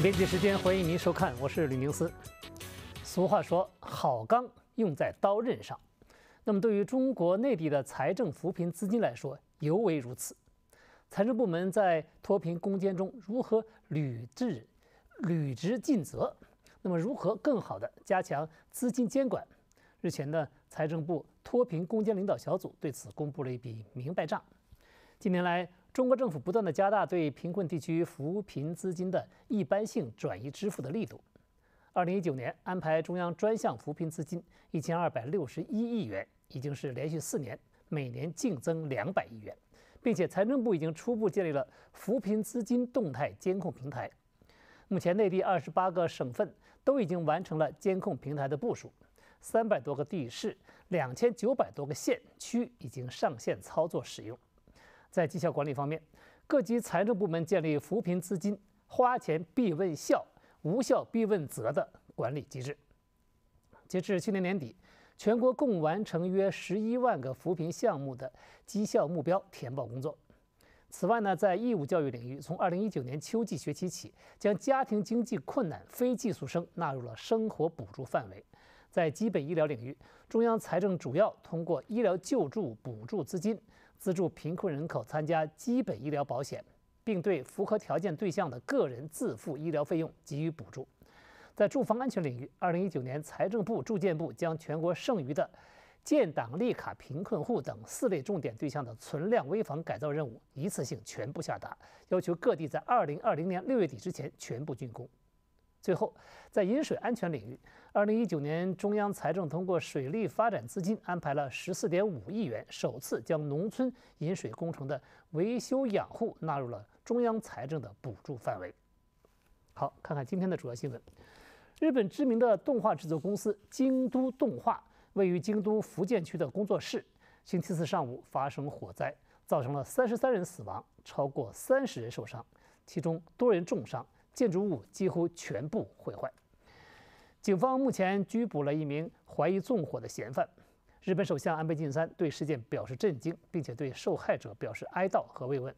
编辑时间，欢迎您收看，我是吕明思。俗话说“好钢用在刀刃上”，那么对于中国内地的财政扶贫资金来说，尤为如此。财政部门在脱贫攻坚中如何履职、履职尽责？那么如何更好地加强资金监管？日前呢，财政部脱贫攻坚领导小组对此公布了一笔明白账。近年来，中国政府不断的加大对贫困地区扶贫资金的一般性转移支付的力度。二零一九年安排中央专项扶贫资金一千二百六十一亿元，已经是连续四年每年净增两百亿元，并且财政部已经初步建立了扶贫资金动态监控平台。目前，内地二十八个省份都已经完成了监控平台的部署，三百多个地市、两千九百多个县区已经上线操作使用。在绩效管理方面，各级财政部门建立扶贫资金“花钱必问效、无效必问责”的管理机制。截至去年年底，全国共完成约十一万个扶贫项目的绩效目标填报工作。此外呢，在义务教育领域，从二零一九年秋季学期起，将家庭经济困难非寄宿生纳入了生活补助范围。在基本医疗领域，中央财政主要通过医疗救助补助资金。资助贫困人口参加基本医疗保险，并对符合条件对象的个人自付医疗费用给予补助。在住房安全领域，二零一九年财政部住建部将全国剩余的建档立卡贫困户等四类重点对象的存量危房改造任务一次性全部下达，要求各地在二零二零年六月底之前全部竣工。最后，在饮水安全领域。二零一九年，中央财政通过水利发展资金安排了十四点五亿元，首次将农村饮水工程的维修养护纳入了中央财政的补助范围。好，看看今天的主要新闻：日本知名的动画制作公司京都动画位于京都福建区的工作室，星期四上午发生火灾，造成了三十三人死亡，超过三十人受伤，其中多人重伤，建筑物几乎全部毁坏。警方目前拘捕了一名怀疑纵火的嫌犯。日本首相安倍晋三对事件表示震惊，并且对受害者表示哀悼和慰问。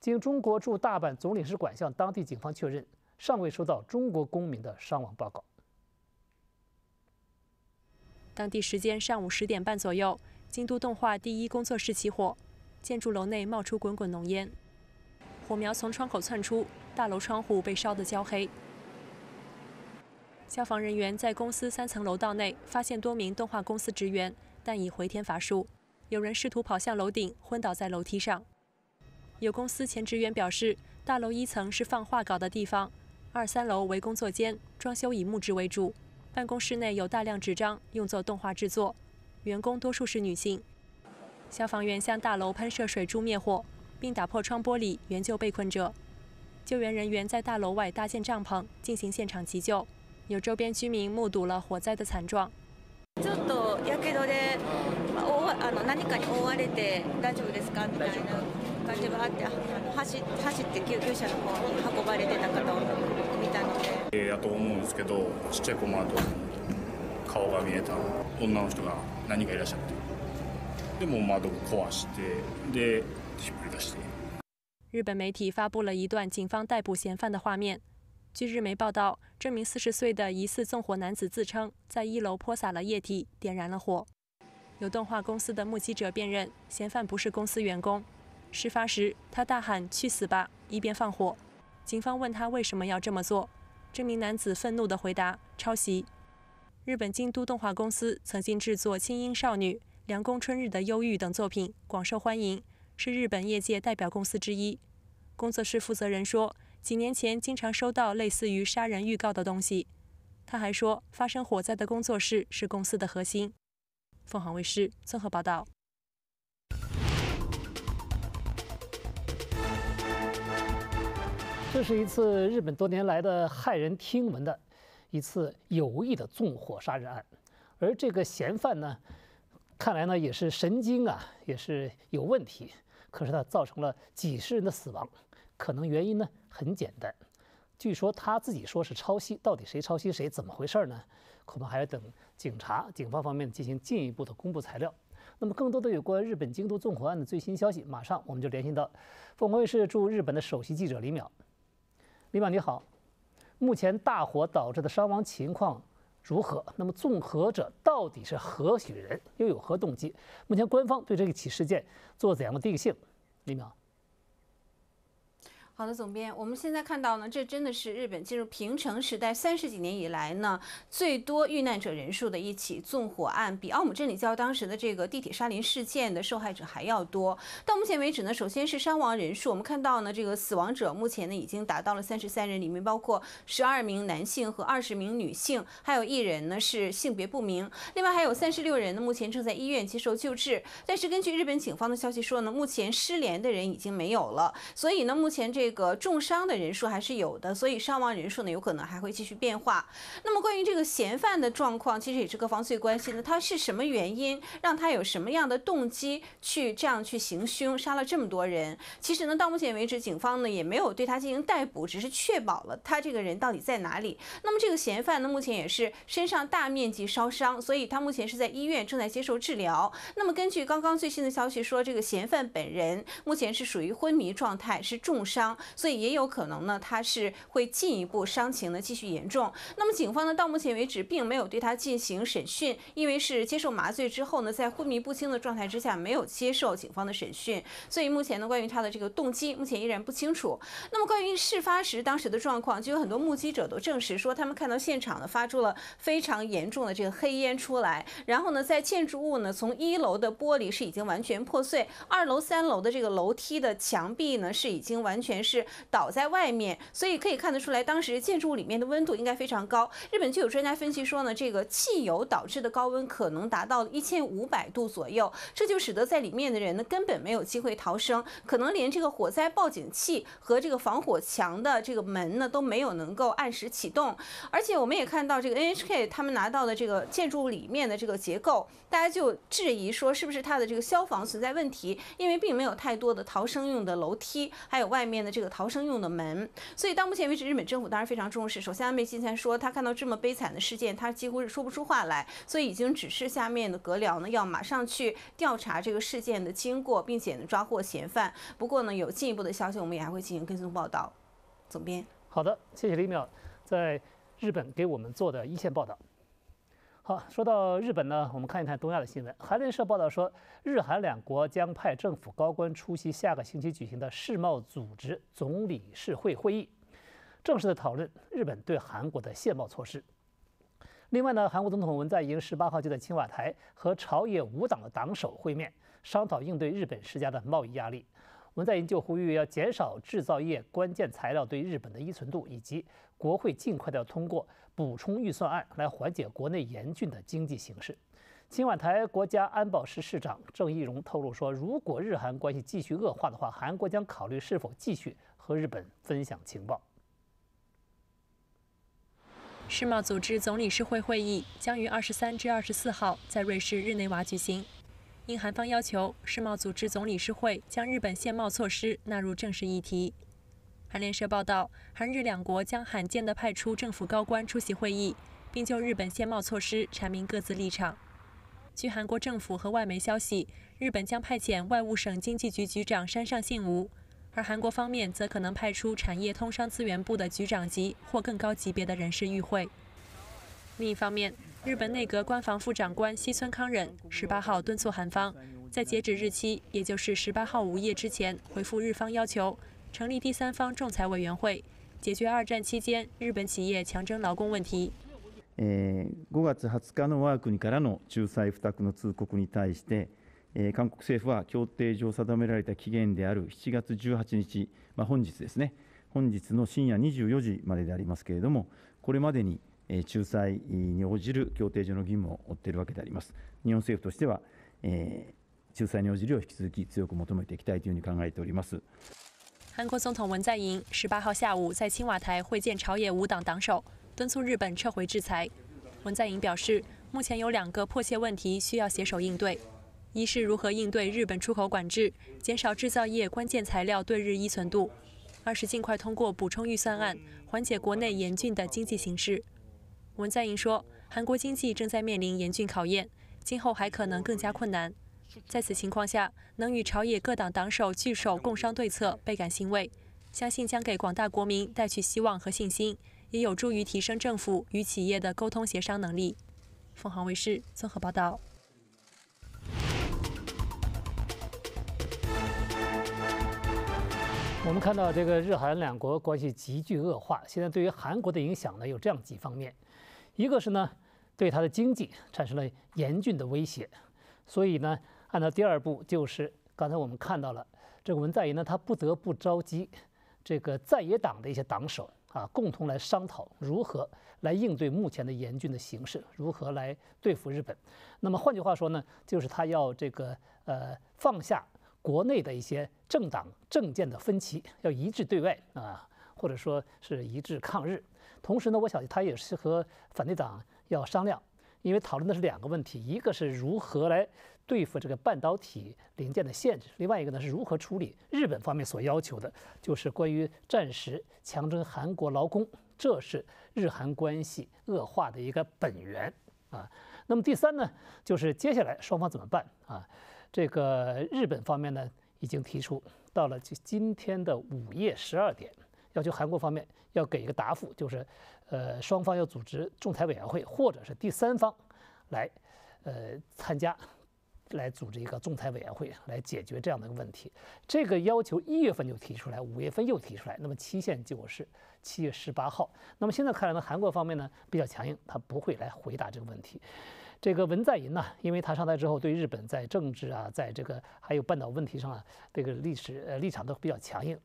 经中国驻大阪总领事馆向当地警方确认，尚未收到中国公民的伤亡报告。当地时间上午十点半左右，京都动画第一工作室起火，建筑楼内冒出滚滚浓烟，火苗从窗口窜出，大楼窗户被烧得焦黑。消防人员在公司三层楼道内发现多名动画公司职员，但已回天乏术。有人试图跑向楼顶，昏倒在楼梯上。有公司前职员表示，大楼一层是放画稿的地方，二三楼为工作间，装修以木质为主。办公室内有大量纸张，用作动画制作。员工多数是女性。消防员向大楼喷射水柱灭火，并打破窗玻璃援救被困者。救援人员在大楼外搭建帐篷进行现场急救。有周边居民目睹了火灾的惨状。にててにて顔が見えた女の人が何かいらっしゃって、でも窓が壊してで引っ垂出して。日本媒体发布了一段警方逮捕嫌犯的画面。据日媒报道，这名四十岁的疑似纵火男子自称在一楼泼洒了液体，点燃了火。有动画公司的目击者辨认，嫌犯不是公司员工。事发时，他大喊“去死吧”，一边放火。警方问他为什么要这么做，这名男子愤怒地回答：“抄袭。”日本京都动画公司曾经制作《轻音少女》《凉宫春日的忧郁》等作品，广受欢迎，是日本业界代表公司之一。工作室负责人说。几年前经常收到类似于杀人预告的东西，他还说发生火灾的工作室是公司的核心。凤凰卫视综合报道。这是一次日本多年来的骇人听闻的一次有意的纵火杀人案，而这个嫌犯呢，看来呢也是神经啊，也是有问题。可是他造成了几十人的死亡，可能原因呢？很简单，据说他自己说是抄袭，到底谁抄袭谁？怎么回事呢？恐怕还要等警察、警方方面进行进一步的公布材料。那么，更多的有关日本京都纵火案的最新消息，马上我们就联系到凤凰卫视驻日本的首席记者李淼。李淼，你好。目前大火导致的伤亡情况如何？那么纵火者到底是何许人，又有何动机？目前官方对这一起事件做怎样的定性？李淼。好的，总编，我们现在看到呢，这真的是日本进入平成时代三十几年以来呢，最多遇难者人数的一起纵火案，比奥姆真理教当时的这个地铁沙林事件的受害者还要多。到目前为止呢，首先是伤亡人数，我们看到呢，这个死亡者目前呢已经达到了三十三人，里面包括十二名男性和二十名女性，还有一人呢是性别不明。另外还有三十六人呢，目前正在医院接受救治。但是根据日本警方的消息说呢，目前失联的人已经没有了，所以呢，目前这。这个重伤的人数还是有的，所以伤亡人数呢有可能还会继续变化。那么关于这个嫌犯的状况，其实也是各方最关心的，他是什么原因让他有什么样的动机去这样去行凶，杀了这么多人？其实呢，到目前为止，警方呢也没有对他进行逮捕，只是确保了他这个人到底在哪里。那么这个嫌犯呢，目前也是身上大面积烧伤，所以他目前是在医院正在接受治疗。那么根据刚刚最新的消息说，这个嫌犯本人目前是属于昏迷状态，是重伤。所以也有可能呢，他是会进一步伤情呢继续严重。那么警方呢，到目前为止并没有对他进行审讯，因为是接受麻醉之后呢，在昏迷不清的状态之下没有接受警方的审讯。所以目前呢，关于他的这个动机，目前依然不清楚。那么关于事发时当时的状况，就有很多目击者都证实说，他们看到现场呢发出了非常严重的这个黑烟出来，然后呢，在建筑物呢，从一楼的玻璃是已经完全破碎，二楼、三楼的这个楼梯的墙壁呢是已经完全是倒在外面，所以可以看得出来，当时建筑物里面的温度应该非常高。日本就有专家分析说呢，这个汽油导致的高温可能达到一千五百度左右，这就使得在里面的人呢根本没有机会逃生，可能连这个火灾报警器和这个防火墙的这个门呢都没有能够按时启动。而且我们也看到这个 NHK 他们拿到的这个建筑里面的这个结构，大家就质疑说是不是它的这个消防存在问题，因为并没有太多的逃生用的楼梯，还有外面的。这个逃生用的门，所以到目前为止，日本政府当然非常重视。首先，安倍晋三说，他看到这么悲惨的事件，他几乎是说不出话来，所以已经指示下面的阁僚呢，要马上去调查这个事件的经过，并且呢抓获嫌犯。不过呢，有进一步的消息，我们也还会进行跟踪报道。总编，好的，谢谢李淼在日本给我们做的一线报道。好，说到日本呢，我们看一看东亚的新闻。韩联社报道说，日韩两国将派政府高官出席下个星期举行的世贸组织总理事会会议，正式的讨论日本对韩国的限贸措施。另外呢，韩国总统文在寅十八号就在青瓦台和朝野五党的党首会面，商讨应对日本施加的贸易压力。文在寅就呼吁要减少制造业关键材料对日本的依存度，以及国会尽快的要通过。补充预算案来缓解国内严峻的经济形势。今晚台国家安保室室长郑义荣透露说，如果日韩关系继续恶化的话，韩国将考虑是否继续和日本分享情报。世贸组织总理事会会议将于二十三至二十四号在瑞士日内瓦举行，应韩方要求，世贸组织总理事会将日本限贸措施纳入正式议题。韩联社报道，韩日两国将罕见地派出政府高官出席会议，并就日本限贸措施阐明各自立场。据韩国政府和外媒消息，日本将派遣外务省经济局局长山上信吾，而韩国方面则可能派出产业通商资源部的局长级或更高级别的人士与会。另一方面，日本内阁官房副长官西村康忍十八号敦促韩方在截止日期，也就是十八号午夜之前回复日方要求。成立第三方仲裁委员会，解决二战期间日本企业强征劳工问题。えー、5月20日の我が国からの仲裁付託の通告に対して、えー、韓国政府は協定上定められた期限である7月18日、まあ、本日ですね、本日の深夜24時まででありますけれども、これまでに、えー、仲裁に応じる協定上の義務を負っているわけであります。日本政府としては、えー、仲裁に応じるよう引き続き強く求めていきたいというふうに考えております。韩国总统文在寅十八号下午在青瓦台会见朝野五党党首，敦促日本撤回制裁。文在寅表示，目前有两个迫切问题需要携手应对：一是如何应对日本出口管制，减少制造业关键材料对日依存度；二是尽快通过补充预算案，缓解国内严峻的经济形势。文在寅说，韩国经济正在面临严峻考验，今后还可能更加困难。在此情况下，能与朝野各党党首聚首共商对策，倍感欣慰，相信将给广大国民带去希望和信心，也有助于提升政府与企业的沟通协商能力。凤凰卫视综合报道。我们看到这个日韩两国关系急剧恶化，现在对于韩国的影响呢，有这样几方面：一个是呢，对它的经济产生了严峻的威胁，所以呢。按照第二步，就是刚才我们看到了，这个文在寅呢，他不得不召集这个在野党的一些党首啊，共同来商讨如何来应对目前的严峻的形势，如何来对付日本。那么换句话说呢，就是他要这个呃放下国内的一些政党政见的分歧，要一致对外啊，或者说是一致抗日。同时呢，我想他也是和反对党要商量。因为讨论的是两个问题，一个是如何来对付这个半导体零件的限制，另外一个呢是如何处理日本方面所要求的，就是关于战时强征韩国劳工，这是日韩关系恶化的一个本源啊。那么第三呢，就是接下来双方怎么办啊？这个日本方面呢已经提出，到了今今天的午夜十二点，要求韩国方面要给一个答复，就是。呃，双方要组织仲裁委员会，或者是第三方来，呃，参加，来组织一个仲裁委员会来解决这样的一个问题。这个要求一月份就提出来，五月份又提出来，那么期限就是七月十八号。那么现在看来呢，韩国方面呢比较强硬，他不会来回答这个问题。这个文在寅呢，因为他上台之后对日本在政治啊，在这个还有半岛问题上，啊，这个历史呃立场都比较强硬，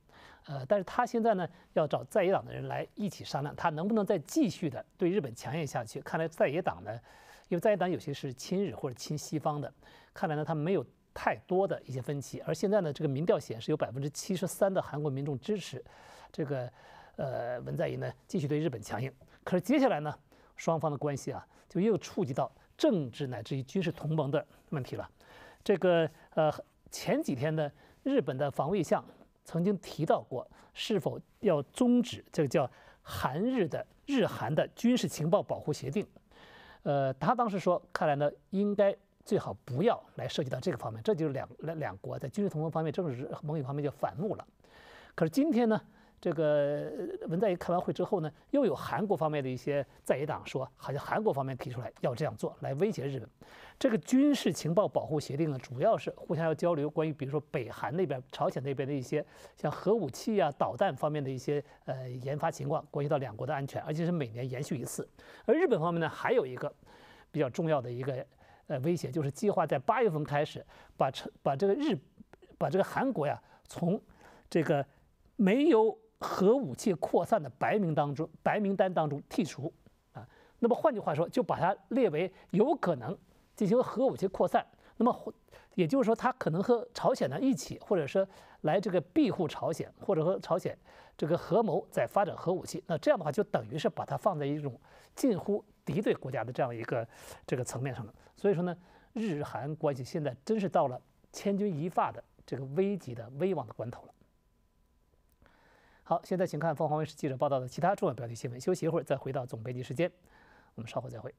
呃，但是他现在呢要找在野党的人来一起商量，他能不能再继续的对日本强硬下去？看来在野党呢，因为在野党有些是亲日或者亲西方的，看来呢他没有太多的一些分歧。而现在呢，这个民调显示有百分之七十三的韩国民众支持这个呃文在寅呢继续对日本强硬。可是接下来呢，双方的关系啊就又触及到。政治乃至于军事同盟的问题了。这个呃，前几天呢，日本的防卫相曾经提到过，是否要终止这个叫韩日的日韩的军事情报保护协定。呃，他当时说，看来呢，应该最好不要来涉及到这个方面。这就是两两两国在军事同盟方面、政治盟友方面就反目了。可是今天呢？这个文在寅开完会之后呢，又有韩国方面的一些在野党说，好像韩国方面提出来要这样做来威胁日本。这个军事情报保护协定呢，主要是互相要交流关于比如说北韩那边、朝鲜那边的一些像核武器啊、导弹方面的一些呃研发情况，关系到两国的安全，而且是每年延续一次。而日本方面呢，还有一个比较重要的一个呃威胁，就是计划在八月份开始把成把这个日把这个韩国呀从这个没有。核武器扩散的白名单中，白名单当中剔除，啊，那么换句话说，就把它列为有可能进行核武器扩散。那么也就是说，它可能和朝鲜呢一起，或者说来这个庇护朝鲜，或者说朝鲜这个合谋在发展核武器。那这样的话，就等于是把它放在一种近乎敌对国家的这样一个这个层面上了。所以说呢，日韩关系现在真是到了千钧一发的这个危急的危亡的关头了。好，现在请看凤凰卫视记者报道的其他重要标题新闻。休息一会儿再回到总编辑时间，我们稍后再会。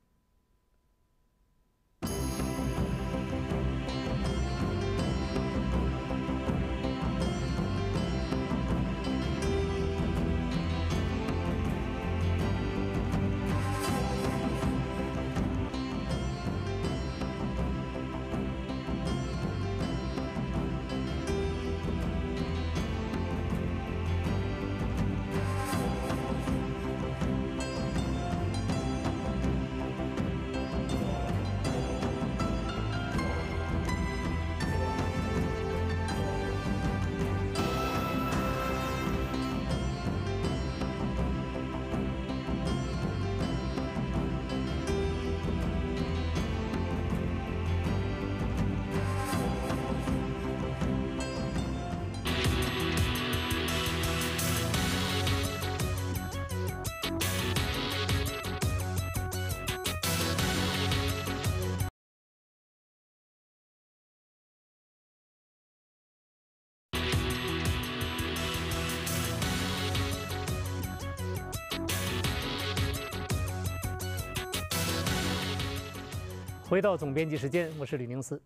回到总编辑时间，我是吕宁思。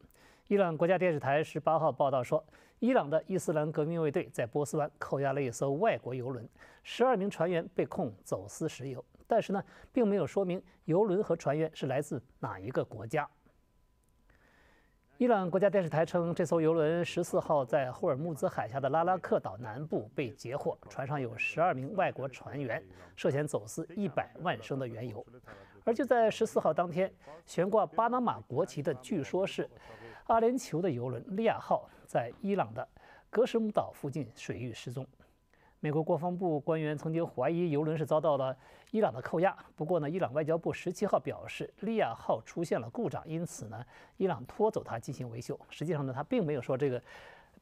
伊朗国家电视台十八号报道说，伊朗的伊斯兰革命卫队在波斯湾扣押了一艘外国游轮，十二名船员被控走私石油，但是呢，并没有说明游轮和船员是来自哪一个国家。伊朗国家电视台称，这艘游轮“十四号”在霍尔木兹海峡的拉拉克岛南部被截获，船上有十二名外国船员，涉嫌走私一百万升的原油。而就在十四号当天，悬挂巴拿马国旗的，据说是阿联酋的游轮“利亚号”在伊朗的格什姆岛附近水域失踪。美国国防部官员曾经怀疑游轮是遭到了。伊朗的扣押，不过呢，伊朗外交部十七号表示，利亚号出现了故障，因此呢，伊朗拖走它进行维修。实际上呢，他并没有说这个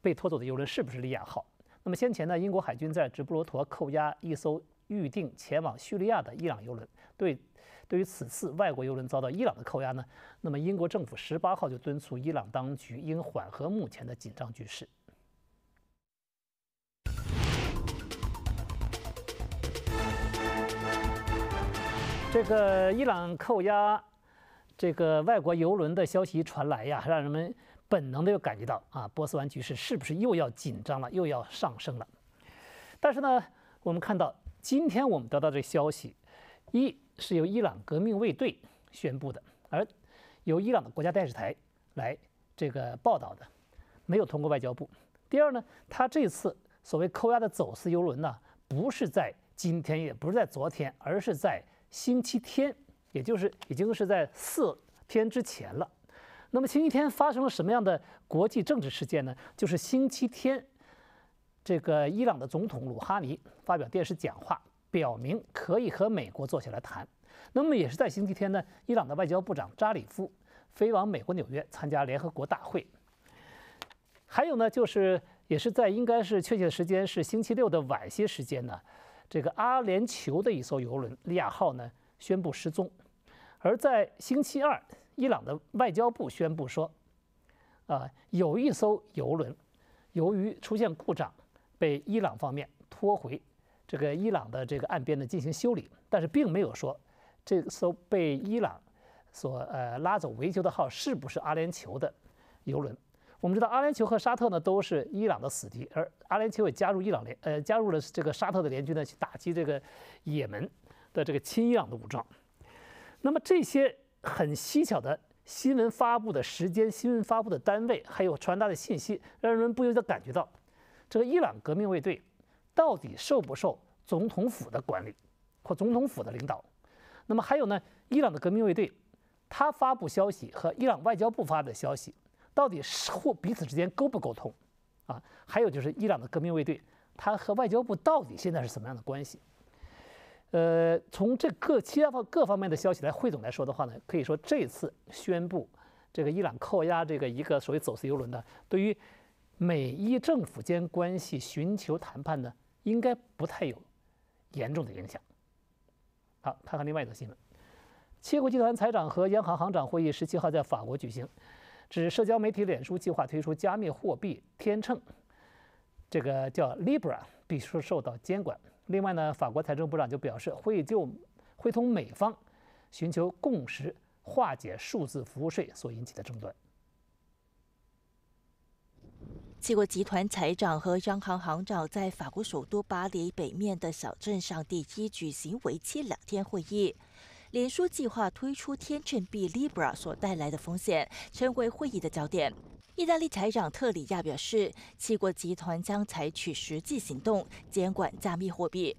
被拖走的油轮是不是利亚号。那么先前呢，英国海军在直布罗陀扣押一艘预定前往叙利亚的伊朗油轮。对，对于此次外国油轮遭到伊朗的扣押呢，那么英国政府十八号就敦促伊朗当局应缓和目前的紧张局势。这个伊朗扣押这个外国游轮的消息传来呀，让人们本能的又感觉到啊，波斯湾局势是不是又要紧张了，又要上升了？但是呢，我们看到今天我们得到这消息，一是由伊朗革命卫队宣布的，而由伊朗的国家电视台来这个报道的，没有通过外交部。第二呢，他这次所谓扣押的走私游轮呢，不是在今天，也不是在昨天，而是在。星期天，也就是已经是在四天之前了。那么星期天发生了什么样的国际政治事件呢？就是星期天，这个伊朗的总统鲁哈尼发表电视讲话，表明可以和美国坐下来谈。那么也是在星期天呢，伊朗的外交部长扎里夫飞往美国纽约参加联合国大会。还有呢，就是也是在应该是确切的时间是星期六的晚些时间呢。这个阿联酋的一艘游轮“利亚号”呢，宣布失踪。而在星期二，伊朗的外交部宣布说，啊，有一艘游轮由于出现故障，被伊朗方面拖回这个伊朗的这个岸边呢进行修理，但是并没有说这艘被伊朗所呃拉走维修的号是不是阿联酋的游轮。我们知道，阿联酋和沙特呢都是伊朗的死敌，而阿联酋也加入伊朗联，呃，加入了这个沙特的联军呢，去打击这个也门的这个亲伊朗的武装。那么这些很蹊跷的新闻发布的时间、新闻发布的单位，还有传达的信息，让人们不由得感觉到，这个伊朗革命卫队到底受不受总统府的管理或总统府的领导？那么还有呢，伊朗的革命卫队他发布消息和伊朗外交部发的消息。到底是或彼此之间沟不沟通，啊，还有就是伊朗的革命卫队，它和外交部到底现在是什么样的关系？呃，从这各其他方各方面的消息来汇总来说的话呢，可以说这次宣布这个伊朗扣押这个一个所谓走私油轮的，对于美伊政府间关系寻求谈判呢，应该不太有严重的影响。好，看看另外一则新闻，七国集团财长和央行行长会议十七号在法国举行。指社交媒体脸书计划推出加密货币天秤，这个叫 Libra，必须受到监管。另外呢，法国财政部长就表示会就会同美方寻求共识，化解数字服务税所引起的争端。七国集团财长和央行行长在法国首都巴黎北面的小镇上地区举行为期两天会议。联储计划推出天秤币 Libra 所带来的风险成为会议的焦点。意大利财长特里亚表示，七国集团将采取实际行动监管加密货币。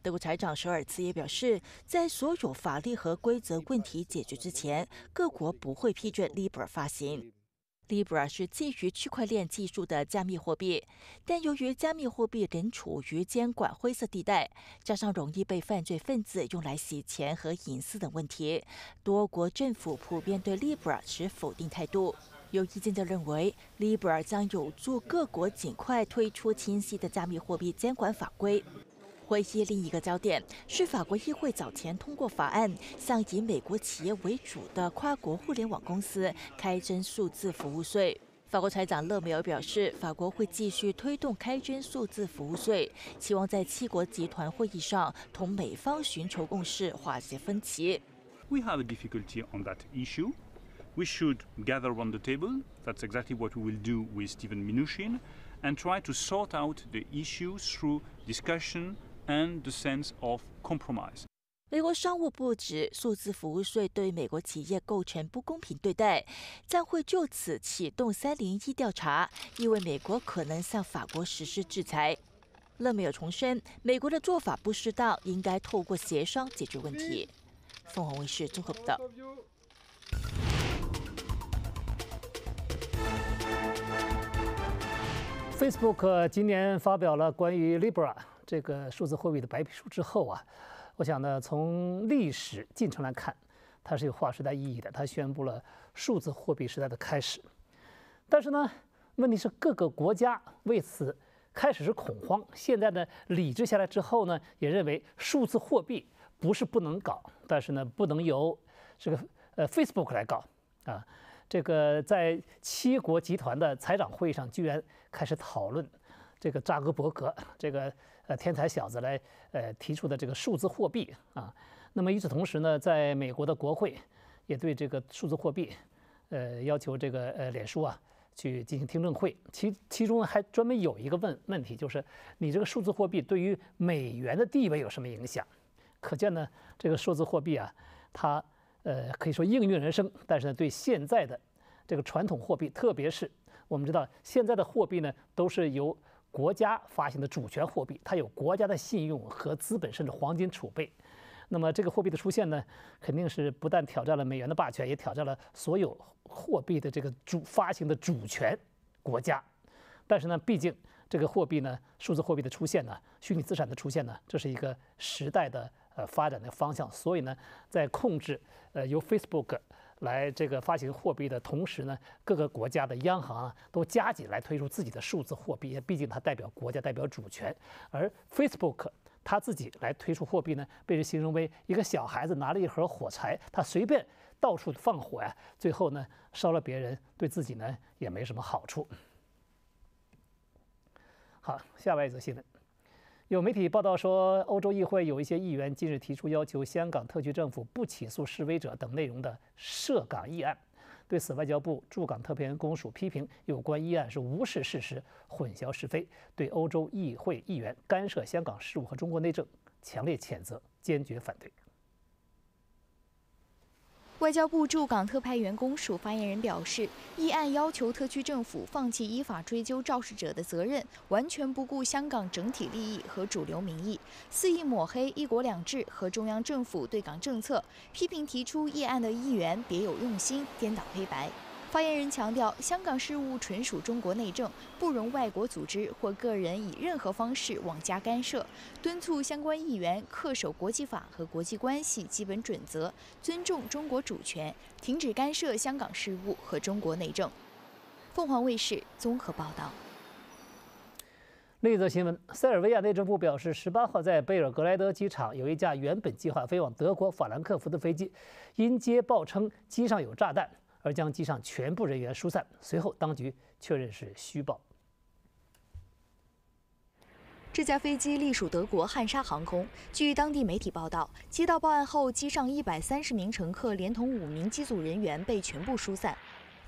德国财长舍尔茨也表示，在所有法律和规则问题解决之前，各国不会批准 Libra 发行。Libra 是基于区块链技术的加密货币，但由于加密货币仍处于监管灰色地带，加上容易被犯罪分子用来洗钱和隐私等问题，多国政府普遍对 Libra 持否定态度。有意见者认为，Libra 将有助各国尽快推出清晰的加密货币监管法规。会议另一个焦点是法国议会早前通过法案，向以美国企业为主的跨国互联网公司开征数字服务税。法国财长勒梅尔表示，法国会继续推动开征数字服务税，期望在七国集团会议上同美方寻求共识，化解分歧。We have difficulty on that issue. we what we will with gather the table. exactly should That's Stephen around do 美国商务部指，数字服务税对美国企业构成不公平对待，将会就此启动三零一调查，意味美国可能向法国实施制裁。勒梅尔重申，美国的做法不适当，应该透过协商解决问题。凤凰卫视综合报道。Facebook 今年发表了关于 Libra 这个数字货币的白皮书之后啊，我想呢，从历史进程来看，它是有划时代意义的。它宣布了数字货币时代的开始。但是呢，问题是各个国家为此开始是恐慌，现在呢理智下来之后呢，也认为数字货币不是不能搞，但是呢，不能由这个呃 Facebook 来搞啊。这个在七国集团的财长会议上，居然开始讨论这个扎格伯格这个呃天才小子来呃提出的这个数字货币啊。那么与此同时呢，在美国的国会也对这个数字货币，呃要求这个呃脸书啊去进行听证会，其其中还专门有一个问问题，就是你这个数字货币对于美元的地位有什么影响？可见呢，这个数字货币啊，它。呃，可以说应运而生，但是呢，对现在的这个传统货币，特别是我们知道现在的货币呢，都是由国家发行的主权货币，它有国家的信用和资本，甚至黄金储备。那么这个货币的出现呢，肯定是不但挑战了美元的霸权，也挑战了所有货币的这个主发行的主权国家。但是呢，毕竟这个货币呢，数字货币的出现呢，虚拟资产的出现呢，这是一个时代的。呃，发展的方向，所以呢，在控制呃由 Facebook 来这个发行货币的同时呢，各个国家的央行啊都加紧来推出自己的数字货币。毕竟它代表国家，代表主权。而 Facebook 它自己来推出货币呢，被人形容为一个小孩子拿了一盒火柴，他随便到处放火呀，最后呢烧了别人，对自己呢也没什么好处。好，下面一则新闻。有媒体报道说，欧洲议会有一些议员近日提出要求香港特区政府不起诉示威者等内容的涉港议案。对此，外交部驻港特派员公署批评有关议案是无视事实、混淆是非，对欧洲议会议员干涉香港事务和中国内政，强烈谴责，坚决反对。外交部驻港特派员公署发言人表示，议案要求特区政府放弃依法追究肇事者的责任，完全不顾香港整体利益和主流民意，肆意抹黑“一国两制”和中央政府对港政策，批评提出议案的议员别有用心、颠倒黑白。发言人强调，香港事务纯属中国内政，不容外国组织或个人以任何方式妄加干涉，敦促相关议员恪守国际法和国际关系基本准则，尊重中国主权，停止干涉香港事务和中国内政。凤凰卫视综合报道。另一则新闻：塞尔维亚内政部表示，十八号在贝尔格莱德机场有一架原本计划飞往德国法兰克福的飞机，因接报称机上有炸弹。而将机上全部人员疏散。随后，当局确认是虚报。这架飞机隶属德国汉莎航空。据当地媒体报道，接到报案后，机上一百三十名乘客连同五名机组人员被全部疏散，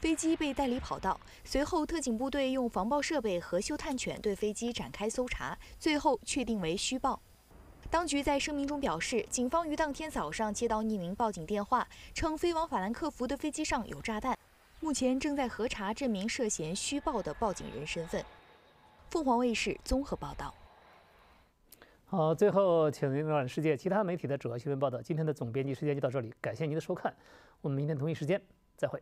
飞机被带离跑道。随后，特警部队用防爆设备和嗅探犬对飞机展开搜查，最后确定为虚报。当局在声明中表示，警方于当天早上接到匿名报警电话，称飞往法兰克福的飞机上有炸弹，目前正在核查这名涉嫌虚报的报警人身份。凤凰卫视综合报道。好，最后请您览世界其他媒体的主要新闻报道。今天的总编辑时间就到这里，感谢您的收看，我们明天同一时间再会。